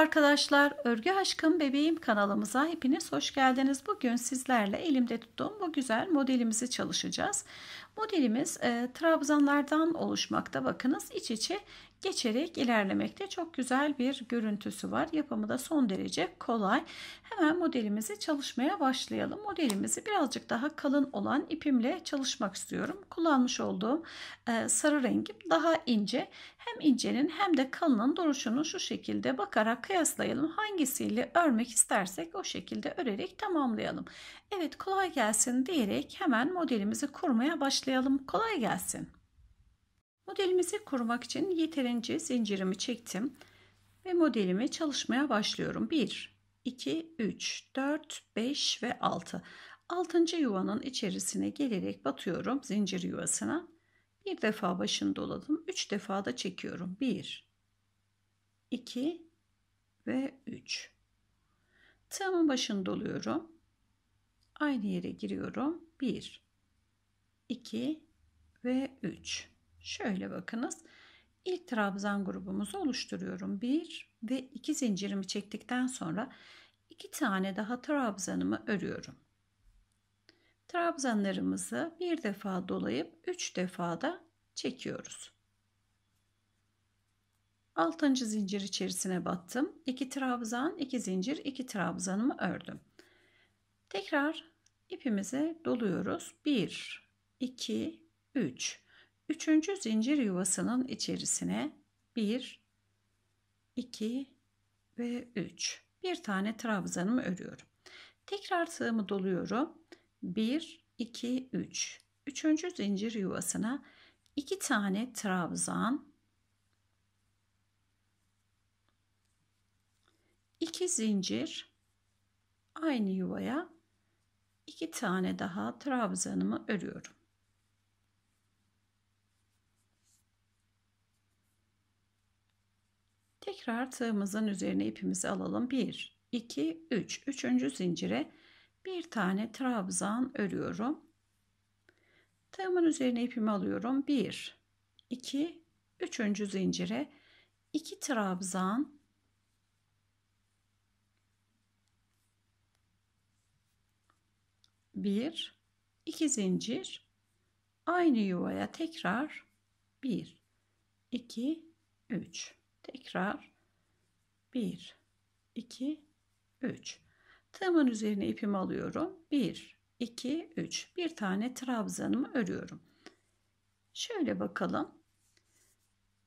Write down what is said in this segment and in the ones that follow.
arkadaşlar, Örgü Aşkım Bebeğim kanalımıza hepiniz hoş geldiniz. Bugün sizlerle elimde tuttuğum bu güzel modelimizi çalışacağız. Modelimiz e, trabzanlardan oluşmakta. Bakınız iç içe geçerek ilerlemekte. Çok güzel bir görüntüsü var. Yapımı da son derece kolay. Hemen modelimizi çalışmaya başlayalım. Modelimizi birazcık daha kalın olan ipimle çalışmak istiyorum. Kullanmış olduğum e, sarı rengim daha ince. Hem incenin hem de kalının duruşunu şu şekilde bakarak kıyaslayalım. Hangisiyle örmek istersek o şekilde örerek tamamlayalım. Evet kolay gelsin diyerek hemen modelimizi kurmaya başlayalım. Kolay gelsin. Modelimizi kurmak için yeterince zincirimi çektim ve modelimi çalışmaya başlıyorum. 1, 2, 3, 4, 5 ve 6. 6. yuvanın içerisine gelerek batıyorum zincir yuvasına. Bir defa başını doladım. 3 defa da çekiyorum. 1, 2 ve 3. Tığımın başını doluyorum. Aynı yere giriyorum. 1, 2 ve 3. Şöyle bakınız. İlk trabzan grubumuzu oluşturuyorum. 1 ve 2 zincirimi çektikten sonra 2 tane daha trabzanımı örüyorum. Trabzanlarımızı bir defa dolayıp 3 defa da çekiyoruz. 6. zincir içerisine battım. 2 trabzan, 2 zincir, 2 trabzanımı ördüm. Tekrar ipimize doluyoruz. 1 2 3 Üçüncü zincir yuvasının içerisine 1, 2 ve 3. Bir tane trabzanımı örüyorum. Tekrar tığımı doluyorum. 1, 2, 3. Üçüncü zincir yuvasına 2 tane trabzan, 2 zincir aynı yuvaya 2 tane daha trabzanımı örüyorum. Tekrar tığımızın üzerine ipimizi alalım. 1, 2, 3. Üçüncü zincire bir tane trabzan örüyorum. Tığımın üzerine ipimi alıyorum. 1, 2, 3. zincire 2 trabzan bir, iki zincir aynı yuvaya tekrar bir, iki, üç tekrar 1, 2, 3. Tığımın üzerine ipimi alıyorum. 1, 2, 3. Bir tane trabzanımı örüyorum. Şöyle bakalım.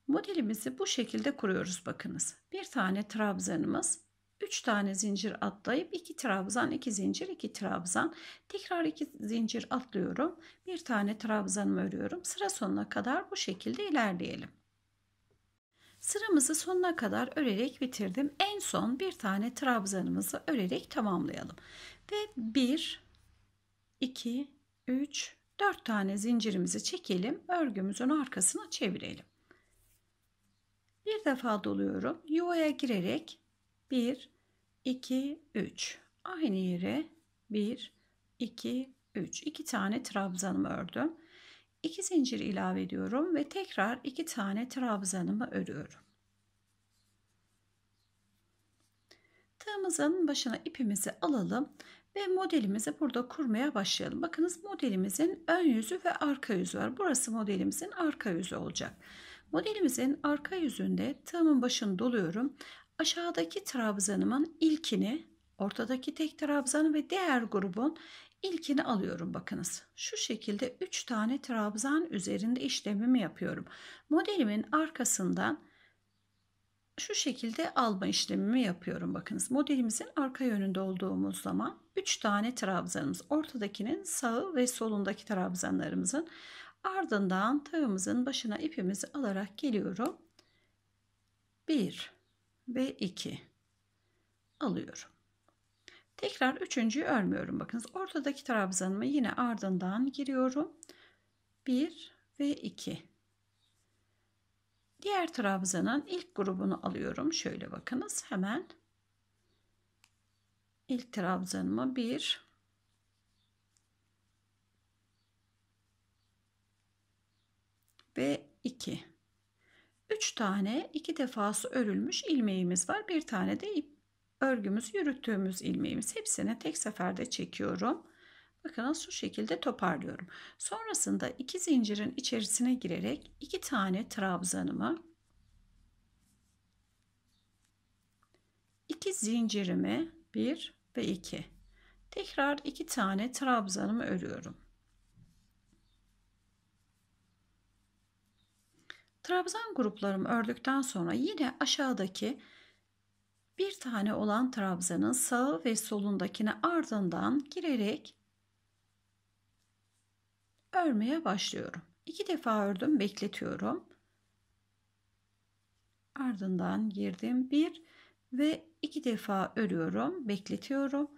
Modelimizi bu şekilde kuruyoruz bakınız. Bir tane trabzanımız, 3 tane zincir atlayıp 2 trabzan, 2 zincir, 2 trabzan. Tekrar 2 zincir atlıyorum. Bir tane trabzanımı örüyorum. Sıra sonuna kadar bu şekilde ilerleyelim. Sıramızı sonuna kadar örerek bitirdim. En son bir tane trabzanımızı örerek tamamlayalım. Ve 1, 2, 3, 4 tane zincirimizi çekelim. Örgümüzün arkasına çevirelim. Bir defa doluyorum. Yuvaya girerek 1, 2, 3. Aynı yere 1, 2, 3. 2 tane trabzanımı ördüm. 2 zincir ilave ediyorum ve tekrar 2 tane trabzanımı örüyorum. Tığımızın başına ipimizi alalım ve modelimizi burada kurmaya başlayalım. Bakınız modelimizin ön yüzü ve arka yüzü var. Burası modelimizin arka yüzü olacak. Modelimizin arka yüzünde tığımın başını doluyorum. Aşağıdaki trabzanımın ilkini, ortadaki tek trabzanı ve diğer grubun İlkini alıyorum bakınız. Şu şekilde 3 tane trabzan üzerinde işlemimi yapıyorum. Modelimin arkasından şu şekilde alma işlemimi yapıyorum. Bakınız modelimizin arka yönünde olduğumuz zaman 3 tane trabzanımız ortadakinin sağı ve solundaki trabzanlarımızın ardından tığımızın başına ipimizi alarak geliyorum. 1 ve 2 alıyorum. Tekrar üçüncüyü örmüyorum. Bakınız ortadaki trabzanımı yine ardından giriyorum. 1 ve 2. Diğer trabzanın ilk grubunu alıyorum. Şöyle bakınız hemen. İlk trabzanıma 1 ve 2. 3 tane iki defası örülmüş ilmeğimiz var. Bir tane de ip örgümüz, yürüttüğümüz ilmeğimiz hepsini tek seferde çekiyorum. Bakın şu şekilde toparlıyorum. Sonrasında iki zincirin içerisine girerek iki tane trabzanımı iki zincirimi bir ve iki tekrar iki tane trabzanımı örüyorum. Trabzan gruplarımı ördükten sonra yine aşağıdaki bir tane olan trabzanın sağı ve solundakine ardından girerek örmeye başlıyorum. İki defa ördüm, bekletiyorum. Ardından girdim bir ve iki defa örüyorum, bekletiyorum.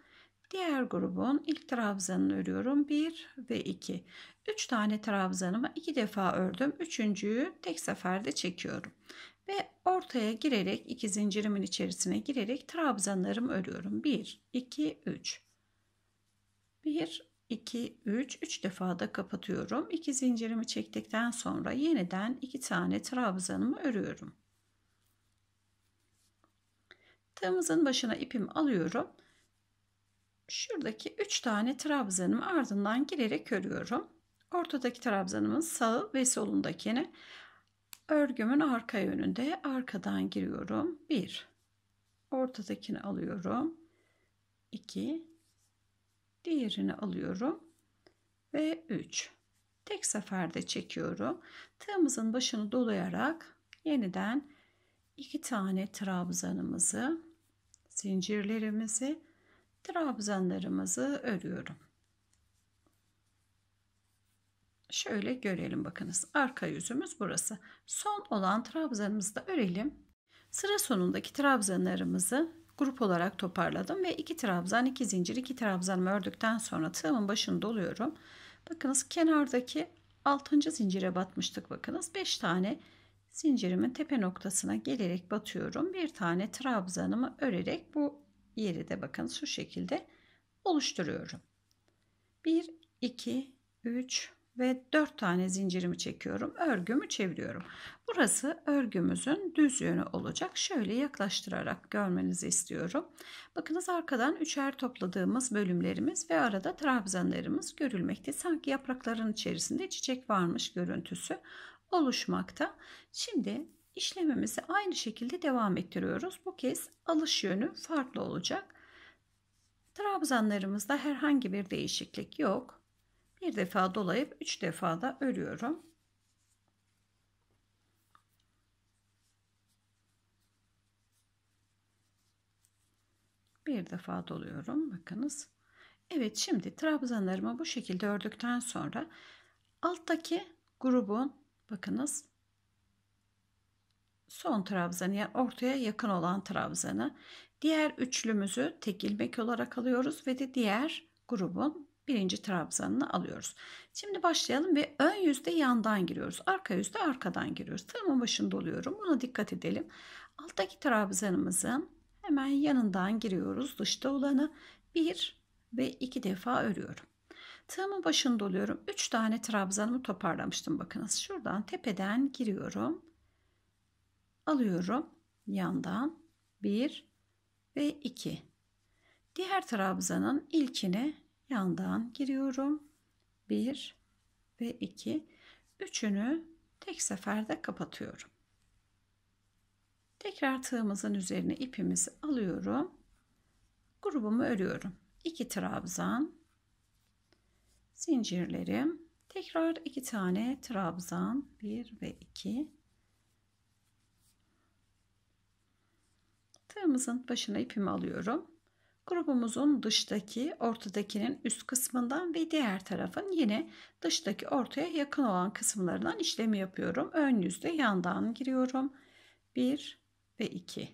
Diğer grubun ilk trabzanını örüyorum 1 ve 2. 3 tane trabzanımı 2 defa ördüm. Üçüncüyü tek seferde çekiyorum. Ve ortaya girerek iki zincirimin içerisine girerek trabzanlarımı örüyorum. 1, 2, 3. 1, 2, 3. 3 defa da kapatıyorum. İki zincirimi çektikten sonra yeniden iki tane trabzanımı örüyorum. Tığımızın başına ipimi alıyorum. Şuradaki 3 tane trabzanımı ardından girerek örüyorum. Ortadaki trabzanımın sağı ve solundakini Örgümün arka yönünde arkadan giriyorum. 1. Ortadakini alıyorum. 2. Diğerini alıyorum. Ve 3. Tek seferde çekiyorum. Tığımızın başını dolayarak yeniden iki tane trabzanımızı, zincirlerimizi, trabzanlarımızı örüyorum. Şöyle görelim bakınız. Arka yüzümüz burası. Son olan trabzanımızı da örelim. Sıra sonundaki trabzanlarımızı grup olarak toparladım ve iki trabzan, iki zincir, iki trabzanımı ördükten sonra tığımın başını doluyorum. Bakınız kenardaki 6. zincire batmıştık bakınız. 5 tane zincirimin tepe noktasına gelerek batıyorum. Bir tane trabzanımı örerek bu yeri de bakın şu şekilde oluşturuyorum. 1 2 3 ve 4 tane zincirimi çekiyorum. Örgümü çeviriyorum. Burası örgümüzün düz yönü olacak. Şöyle yaklaştırarak görmenizi istiyorum. Bakınız arkadan üçer topladığımız bölümlerimiz ve arada trabzanlarımız görülmekte. Sanki yaprakların içerisinde çiçek varmış görüntüsü oluşmakta. Şimdi işlemimizi aynı şekilde devam ettiriyoruz. Bu kez alış yönü farklı olacak. Trabzanlarımızda herhangi bir değişiklik yok bir defa dolayıp üç defa da örüyorum. Bir defa doluyorum. Bakınız. Evet şimdi trabzanlarımı bu şekilde ördükten sonra alttaki grubun bakınız son trabzanı yani ortaya yakın olan trabzanı diğer üçlümüzü tek ilmek olarak alıyoruz ve de diğer grubun birinci trabzanını alıyoruz. Şimdi başlayalım ve ön yüzde yandan giriyoruz. Arka yüzde arkadan giriyoruz. Tığımın başında oluyorum. Buna dikkat edelim. Alttaki trabzanımızın hemen yanından giriyoruz. Dışta olanı bir ve iki defa örüyorum. Tığımın başında oluyorum. 3 tane trabzanımı toparlamıştım. Bakınız şuradan tepeden giriyorum. Alıyorum yandan 1 ve 2. Diğer trabzanın ilkini yandan giriyorum. 1 ve 2. Üçünü tek seferde kapatıyorum. Tekrar tığımızın üzerine ipimizi alıyorum. Grubumu örüyorum. 2 trabzan zincirlerim. Tekrar 2 tane trabzan 1 ve 2 tığımızın başına ipimi alıyorum grubumuzun dıştaki ortadakinin üst kısmından ve diğer tarafın yine dıştaki ortaya yakın olan kısımlarından işlemi yapıyorum. Ön yüzde yandan giriyorum. 1 ve 2.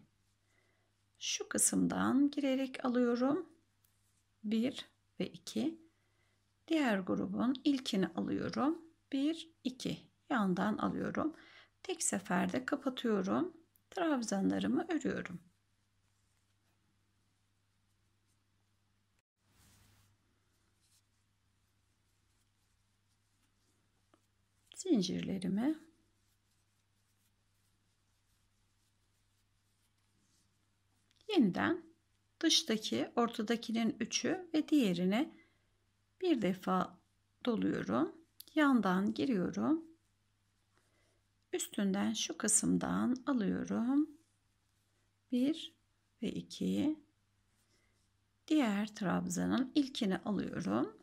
Şu kısımdan girerek alıyorum. 1 ve 2. Diğer grubun ilkini alıyorum. 1 2 yandan alıyorum. Tek seferde kapatıyorum. Trabzanlarımı örüyorum. zincirlerimi yeniden dıştaki ortadakinin üçü ve diğerine bir defa doluyorum. Yandan giriyorum. Üstünden şu kısımdan alıyorum. 1 ve 2 diğer trabzanın ilkini alıyorum.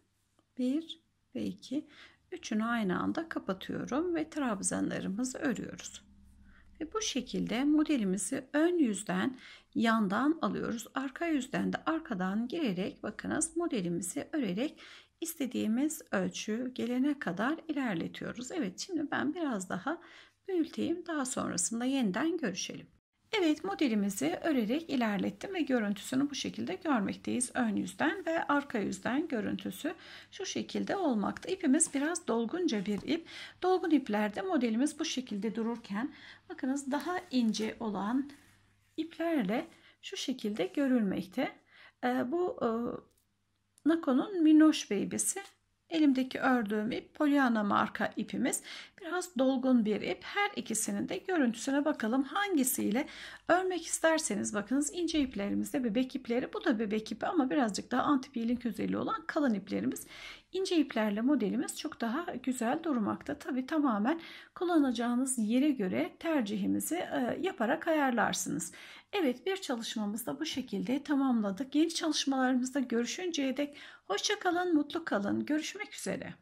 1 ve 2 Üçünü aynı anda kapatıyorum ve trabzanlarımızı örüyoruz. Ve bu şekilde modelimizi ön yüzden yandan alıyoruz. Arka yüzden de arkadan girerek bakınız modelimizi örerek istediğimiz ölçü gelene kadar ilerletiyoruz. Evet şimdi ben biraz daha büyüteyim daha sonrasında yeniden görüşelim. Evet modelimizi örerek ilerlettim ve görüntüsünü bu şekilde görmekteyiz. Ön yüzden ve arka yüzden görüntüsü şu şekilde olmakta. İpimiz biraz dolgunca bir ip. Dolgun iplerde modelimiz bu şekilde dururken bakınız daha ince olan iplerle şu şekilde görülmekte. Ee, bu e, Nako'nun Minoş Baby'si Elimdeki ördüğüm ip Pollyanna marka ipimiz. Biraz dolgun bir ip. Her ikisinin de görüntüsüne bakalım hangisiyle örmek isterseniz bakınız ince iplerimizde bebek ipleri. Bu da bebek ipi ama birazcık daha anti link özelliği olan kalın iplerimiz. İnce iplerle modelimiz çok daha güzel durmakta. Tabi tamamen kullanacağınız yere göre tercihimizi e, yaparak ayarlarsınız. Evet bir çalışmamızda bu şekilde tamamladık. Yeni çalışmalarımızda görüşünceye dek hoşçakalın, mutlu kalın. Görüşmek üzere.